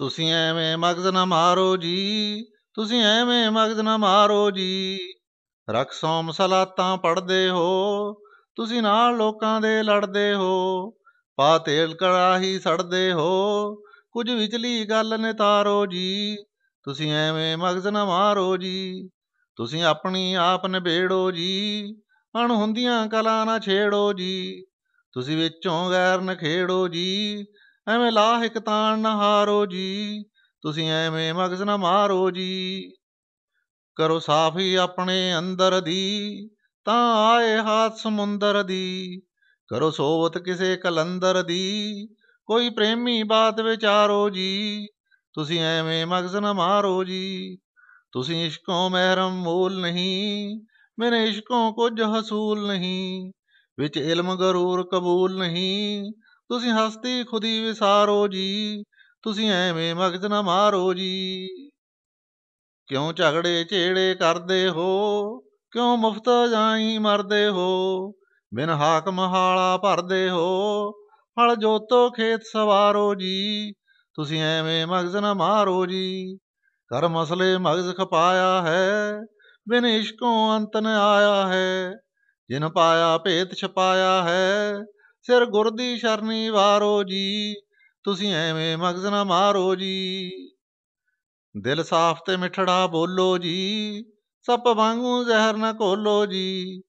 ਤੁਸੀਂ ਐਵੇਂ ਮਗਜ਼ ਨਾ ਮਾਰੋ ਜੀ ਤੁਸੀਂ ਐਵੇਂ ਮਗਜ਼ ਨਾ ਮਾਰੋ ਜੀ ਰਕਸੋਂ ਸਲਾਤਾਂ ਪੜਦੇ ਹੋ ਤੁਸੀਂ ਨਾਲ ਲੋਕਾਂ ਦੇ ਲੜਦੇ ਹੋ ਪਾ ਤੇਲ ਕੜਾਹੀ ਸੜਦੇ ਹੋ ਕੁਝ ਵਿਚਲੀ ਗੱਲ ਨਿਤਾਰੋ ਜੀ ਤੁਸੀਂ ਐਵੇਂ ਮਗਜ਼ ਨਾ ਮਾਰੋ ਜੀ ਤੁਸੀਂ ਆਪਣੀ ਆਪ ਨਿਬੇੜੋ ਜੀ ਅਣ ਹੁੰਦੀਆਂ ਕਲਾ ਨਾ ਛੇੜੋ ਜੀ ਤੁਸੀਂ ਵਿੱਚੋਂ ਗੈਰ ਨਖੇੜੋ ਜੀ ਐਵੇਂ ਇੱਕ ਤਾਣ ਨਾ ਹਾਰੋ ਜੀ ਤੁਸੀਂ ਐਵੇਂ ਮਗਜ਼ ਨਾ ਮਾਰੋ ਜੀ ਕਰੋ ਸਾਫੀ ਆਪਣੇ ਅੰਦਰ ਦੀ ਤਾਂ ਆਏ ਹਾਥ ਸਮੁੰਦਰ ਦੀ ਕਰੋ ਸੋਵਤ ਕਿਸੇ ਕਲੰਦਰ ਦੀ ਕੋਈ ਪ੍ਰੇਮੀ ਬਾਤ ਵਿਚਾਰੋ ਜੀ ਤੁਸੀਂ ਐਵੇਂ ਮਗਜ਼ ਨਾ ਮਾਰੋ ਜੀ ਤੁਸੀਂ ਇਸ਼ਕੋਂ ਮਹਿਰਮ ਮੂਲ ਨਹੀਂ ਮੇਰੇ ਇਸ਼ਕੋਂ ਕੁਝ ਹਸੂਲ ਨਹੀਂ ਵਿੱਚ ਇਲਮ ਗਰੂਰ ਕਬੂਲ ਨਹੀਂ ਤੁਸੀਂ ਹਸਤੀ ਖੁਦੀ ਵਿਸਾਰੋ ਜੀ ਤੁਸੀਂ ਐਵੇਂ ਮਗਜ ਨਾ ਮਾਰੋ ਜੀ ਕਿਉਂ ਝਗੜੇ ਝੇੜੇ ਕਰਦੇ ਹੋ ਕਿਉਂ ਮੁਫਤ ਜਾਈ ਮਰਦੇ ਹੋ ਬਿਨ ਹਾਕ ਮਹਾਲਾ ਭਰਦੇ ਹੋ ਫਲ ਜੋਤੋ ਖੇਤ ਸਵਾਰੋ ਜੀ ਤੁਸੀਂ ਐਵੇਂ ਮਗਜ ਨਾ ਮਾਰੋ ਜੀ ਕਰ ਮਸਲੇ ਮਗਜ ਖਪਾਇਆ ਹੈ ਬਿਨ ਇਸ਼ਕੋਂ ਅੰਤ ਨ ਆਇਆ ਹੈ ਜਿਨ ਪਾਇਆ ਭੇਤ ਛਪਾਇਆ ਹੈ ਸਿਰ ਗੁਰ ਦੀ ਸ਼ਰਨੀ ਵਾਰੋ ਜੀ ਤੁਸੀਂ ਐਵੇਂ ਮਗਜ਼ ਨਾ ਮਾਰੋ ਜੀ ਦਿਲ ਸਾਫ਼ ਤੇ ਮਿੱਠੜਾ ਬੋਲੋ ਜੀ ਸੱਪ ਵਾਂਗੂ ਜ਼ਹਿਰ ਨਾ ਕੋਲੋ ਜੀ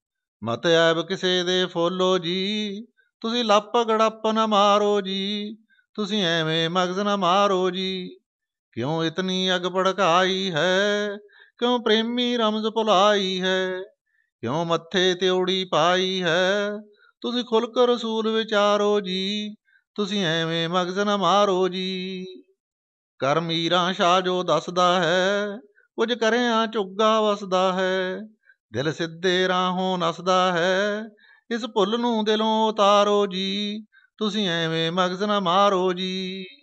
ਮਤ ਐਬ ਕਿਸੇ ਦੇ ਫੋਲੋ ਜੀ ਤੁਸੀਂ ਲੱਪ ਗੜੱਪ ਨਾ ਮਾਰੋ ਜੀ ਤੁਸੀਂ ਐਵੇਂ ਮਗਜ਼ ਨਾ ਮਾਰੋ ਜੀ ਕਿਉਂ ਇਤਨੀ ਅਗ ਭੜਕਾਈ ਹੈ ਕਿਉਂ ਪ੍ਰੇਮੀ ਰਮਜ਼ ਭੁਲਾਈ ਹੈ ਕਿਉਂ ਮੱਥੇ ਤੇ ਉੜੀ ਪਾਈ ਹੈ ਤੁਸੀਂ ਖੁੱਲ ਕੇ ਰਸੂਲ ਵਿਚਾਰੋ ਜੀ ਤੁਸੀਂ ਐਵੇਂ ਮਗਜ਼ ਨਾ ਮਾਰੋ ਜੀ ਕਰ ਮੀਰਾ ਸ਼ਾ ਜੋ ਦੱਸਦਾ ਹੈ ਕੁਝ ਕਰਿਆ ਚੁੱਗਾ ਵਸਦਾ ਹੈ ਦਿਲ ਸਿੱਧੇ ਰਾਹੋਂ ਨਸਦਾ ਹੈ ਇਸ ਭੁੱਲ ਨੂੰ ਦਿਲੋਂ ਉਤਾਰੋ ਜੀ ਤੁਸੀਂ ਐਵੇਂ ਮਗਜ਼ ਨਾ ਮਾਰੋ ਜੀ